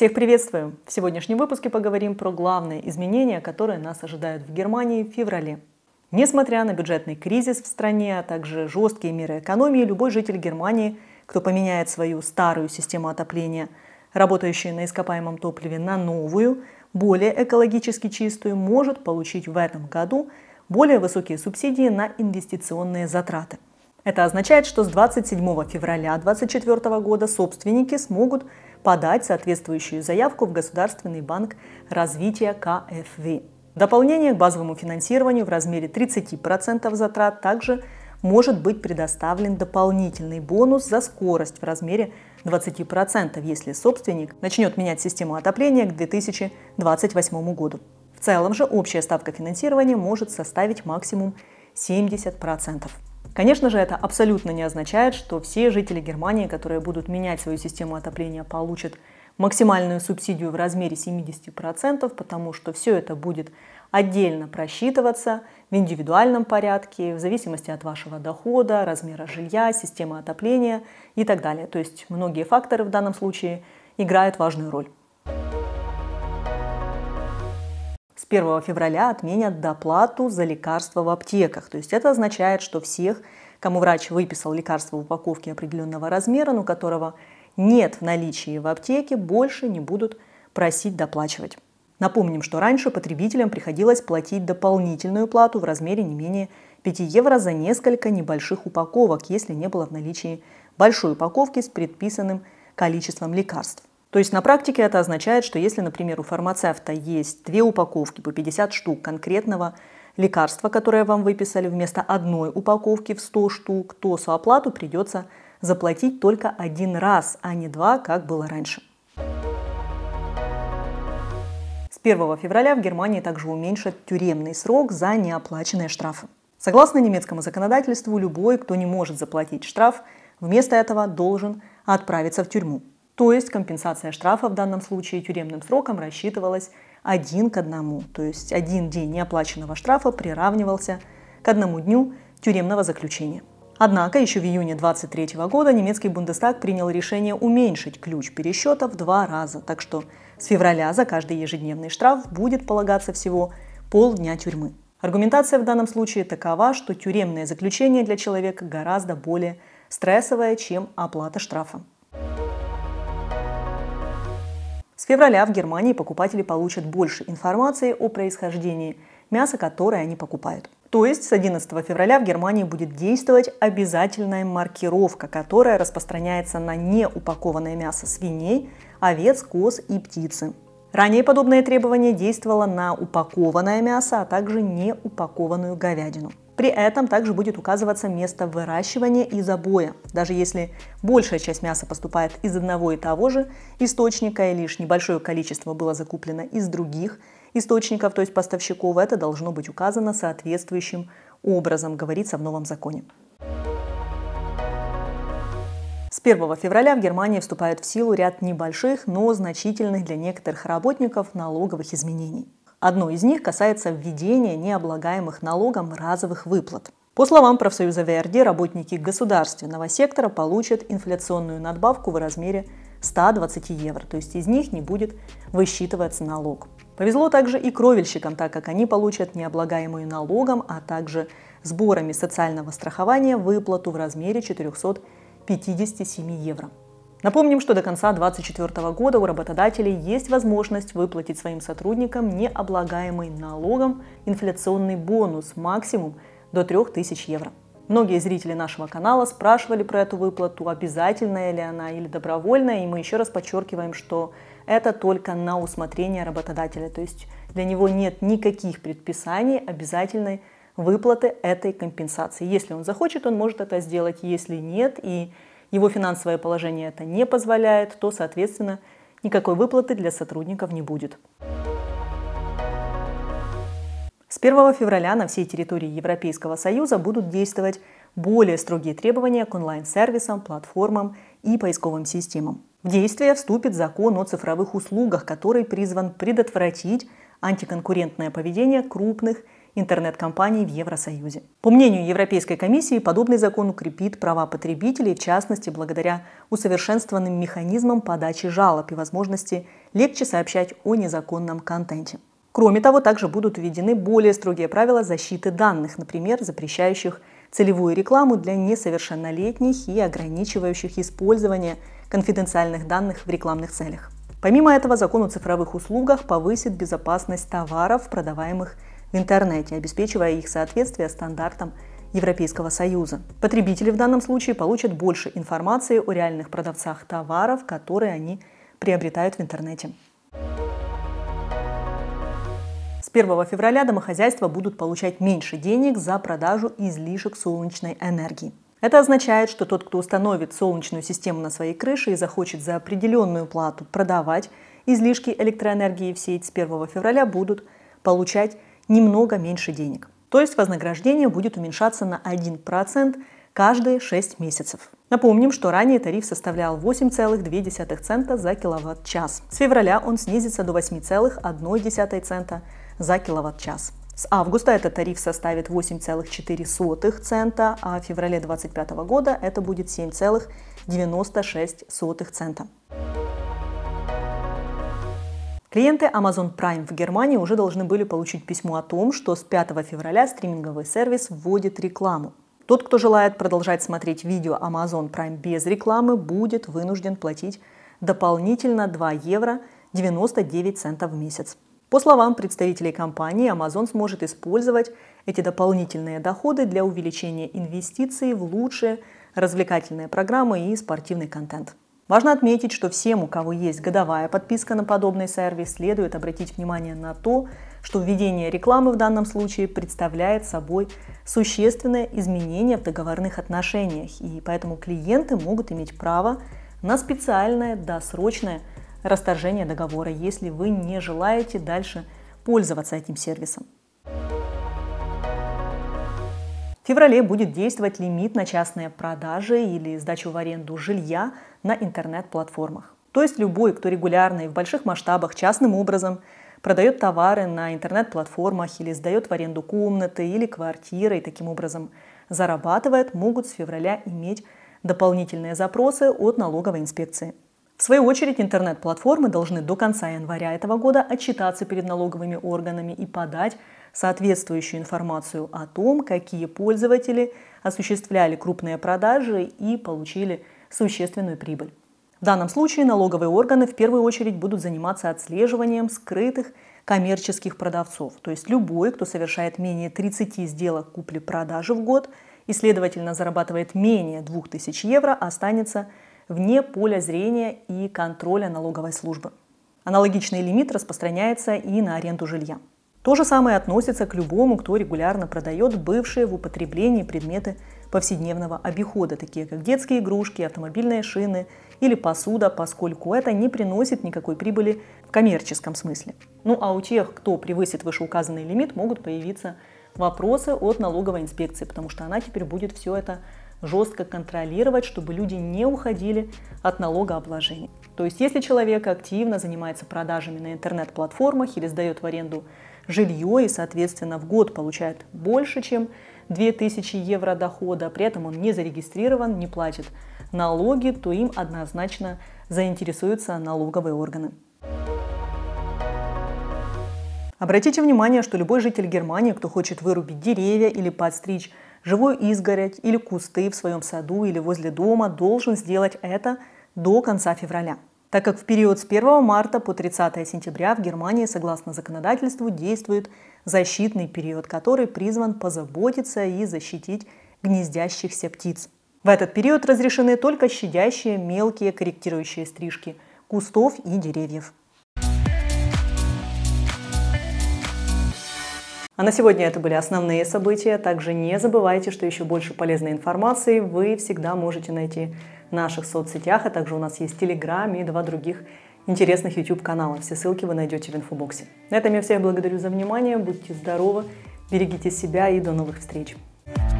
Всех приветствую! В сегодняшнем выпуске поговорим про главные изменения, которые нас ожидают в Германии в феврале. Несмотря на бюджетный кризис в стране, а также жесткие меры экономии, любой житель Германии, кто поменяет свою старую систему отопления, работающую на ископаемом топливе, на новую, более экологически чистую, может получить в этом году более высокие субсидии на инвестиционные затраты. Это означает, что с 27 февраля 2024 года собственники смогут подать соответствующую заявку в Государственный банк развития КФВ. Дополнение к базовому финансированию в размере 30% затрат также может быть предоставлен дополнительный бонус за скорость в размере 20%, если собственник начнет менять систему отопления к 2028 году. В целом же общая ставка финансирования может составить максимум 70%. Конечно же, это абсолютно не означает, что все жители Германии, которые будут менять свою систему отопления, получат максимальную субсидию в размере 70%, потому что все это будет отдельно просчитываться в индивидуальном порядке, в зависимости от вашего дохода, размера жилья, системы отопления и так далее. То есть многие факторы в данном случае играют важную роль. 1 февраля отменят доплату за лекарства в аптеках. То есть это означает, что всех, кому врач выписал лекарство в упаковке определенного размера, но которого нет в наличии в аптеке, больше не будут просить доплачивать. Напомним, что раньше потребителям приходилось платить дополнительную плату в размере не менее 5 евро за несколько небольших упаковок, если не было в наличии большой упаковки с предписанным количеством лекарств. То есть на практике это означает, что если, например, у фармацевта есть две упаковки по 50 штук конкретного лекарства, которое вам выписали, вместо одной упаковки в 100 штук, то сооплату придется заплатить только один раз, а не два, как было раньше. С 1 февраля в Германии также уменьшат тюремный срок за неоплаченные штрафы. Согласно немецкому законодательству, любой, кто не может заплатить штраф, вместо этого должен отправиться в тюрьму. То есть компенсация штрафа в данном случае тюремным сроком рассчитывалась один к одному. То есть один день неоплаченного штрафа приравнивался к одному дню тюремного заключения. Однако еще в июне 23 года немецкий Бундестаг принял решение уменьшить ключ пересчета в два раза, так что с февраля за каждый ежедневный штраф будет полагаться всего полдня тюрьмы. Аргументация в данном случае такова, что тюремное заключение для человека гораздо более стрессовое, чем оплата штрафа. февраля в Германии покупатели получат больше информации о происхождении мяса, которое они покупают. То есть с 11 февраля в Германии будет действовать обязательная маркировка, которая распространяется на неупакованное мясо свиней, овец, коз и птицы. Ранее подобное требование действовало на упакованное мясо, а также неупакованную говядину. При этом также будет указываться место выращивания и забоя. Даже если большая часть мяса поступает из одного и того же источника, и лишь небольшое количество было закуплено из других источников, то есть поставщиков, это должно быть указано соответствующим образом, говорится в новом законе. С 1 февраля в Германии вступает в силу ряд небольших, но значительных для некоторых работников налоговых изменений. Одно из них касается введения необлагаемых налогом разовых выплат. По словам профсоюза ВРД, работники государственного сектора получат инфляционную надбавку в размере 120 евро, то есть из них не будет высчитываться налог. Повезло также и кровельщикам, так как они получат необлагаемую налогом, а также сборами социального страхования выплату в размере 457 евро. Напомним, что до конца 2024 года у работодателей есть возможность выплатить своим сотрудникам необлагаемый налогом инфляционный бонус максимум до 3000 евро. Многие зрители нашего канала спрашивали про эту выплату, обязательная ли она или добровольная, и мы еще раз подчеркиваем, что это только на усмотрение работодателя, то есть для него нет никаких предписаний обязательной выплаты этой компенсации. Если он захочет, он может это сделать, если нет, и его финансовое положение это не позволяет, то, соответственно, никакой выплаты для сотрудников не будет. С 1 февраля на всей территории Европейского Союза будут действовать более строгие требования к онлайн-сервисам, платформам и поисковым системам. В действие вступит закон о цифровых услугах, который призван предотвратить антиконкурентное поведение крупных интернет-компаний в Евросоюзе. По мнению Европейской комиссии, подобный закон укрепит права потребителей, в частности, благодаря усовершенствованным механизмам подачи жалоб и возможности легче сообщать о незаконном контенте. Кроме того, также будут введены более строгие правила защиты данных, например, запрещающих целевую рекламу для несовершеннолетних и ограничивающих использование конфиденциальных данных в рекламных целях. Помимо этого, закон о цифровых услугах повысит безопасность товаров, продаваемых в интернете, обеспечивая их соответствие стандартам Европейского Союза. Потребители в данном случае получат больше информации о реальных продавцах товаров, которые они приобретают в интернете. С 1 февраля домохозяйства будут получать меньше денег за продажу излишек солнечной энергии. Это означает, что тот, кто установит солнечную систему на своей крыше и захочет за определенную плату продавать излишки электроэнергии в сеть с 1 февраля, будут получать немного меньше денег. То есть вознаграждение будет уменьшаться на 1% каждые 6 месяцев. Напомним, что ранее тариф составлял 8,2 цента за киловатт-час. С февраля он снизится до 8,1 цента за киловатт-час. С августа этот тариф составит 8,4 цента, а в феврале 2025 года это будет 7,96 цента. Клиенты Amazon Prime в Германии уже должны были получить письмо о том, что с 5 февраля стриминговый сервис вводит рекламу. Тот, кто желает продолжать смотреть видео Amazon Prime без рекламы, будет вынужден платить дополнительно 2 евро 99 центов в месяц. По словам представителей компании, Amazon сможет использовать эти дополнительные доходы для увеличения инвестиций в лучшие развлекательные программы и спортивный контент. Важно отметить, что всем, у кого есть годовая подписка на подобный сервис, следует обратить внимание на то, что введение рекламы в данном случае представляет собой существенное изменение в договорных отношениях, и поэтому клиенты могут иметь право на специальное досрочное расторжение договора, если вы не желаете дальше пользоваться этим сервисом. В феврале будет действовать лимит на частные продажи или сдачу в аренду жилья на интернет-платформах. То есть любой, кто регулярно и в больших масштабах частным образом продает товары на интернет-платформах или сдает в аренду комнаты или квартиры и таким образом зарабатывает, могут с февраля иметь дополнительные запросы от налоговой инспекции. В свою очередь, интернет-платформы должны до конца января этого года отчитаться перед налоговыми органами и подать соответствующую информацию о том, какие пользователи осуществляли крупные продажи и получили существенную прибыль. В данном случае налоговые органы в первую очередь будут заниматься отслеживанием скрытых коммерческих продавцов. То есть любой, кто совершает менее 30 сделок купли-продажи в год и, следовательно, зарабатывает менее 2000 евро, останется вне поля зрения и контроля налоговой службы. Аналогичный лимит распространяется и на аренду жилья. То же самое относится к любому, кто регулярно продает бывшие в употреблении предметы повседневного обихода, такие как детские игрушки, автомобильные шины или посуда, поскольку это не приносит никакой прибыли в коммерческом смысле. Ну а у тех, кто превысит вышеуказанный лимит, могут появиться вопросы от налоговой инспекции, потому что она теперь будет все это жестко контролировать, чтобы люди не уходили от налогообложения. То есть если человек активно занимается продажами на интернет-платформах или сдает в аренду жилье и, соответственно, в год получает больше, чем 2000 евро дохода, при этом он не зарегистрирован, не платит налоги, то им однозначно заинтересуются налоговые органы. Обратите внимание, что любой житель Германии, кто хочет вырубить деревья или подстричь живую изгородь или кусты в своем саду или возле дома, должен сделать это до конца февраля так как в период с 1 марта по 30 сентября в Германии, согласно законодательству, действует защитный период, который призван позаботиться и защитить гнездящихся птиц. В этот период разрешены только щадящие мелкие корректирующие стрижки кустов и деревьев. А на сегодня это были основные события. Также не забывайте, что еще больше полезной информации вы всегда можете найти в наших соцсетях, а также у нас есть Телеграм и два других интересных YouTube-канала. Все ссылки вы найдете в инфобоксе. На этом я всех благодарю за внимание. Будьте здоровы, берегите себя и до новых встреч. thank you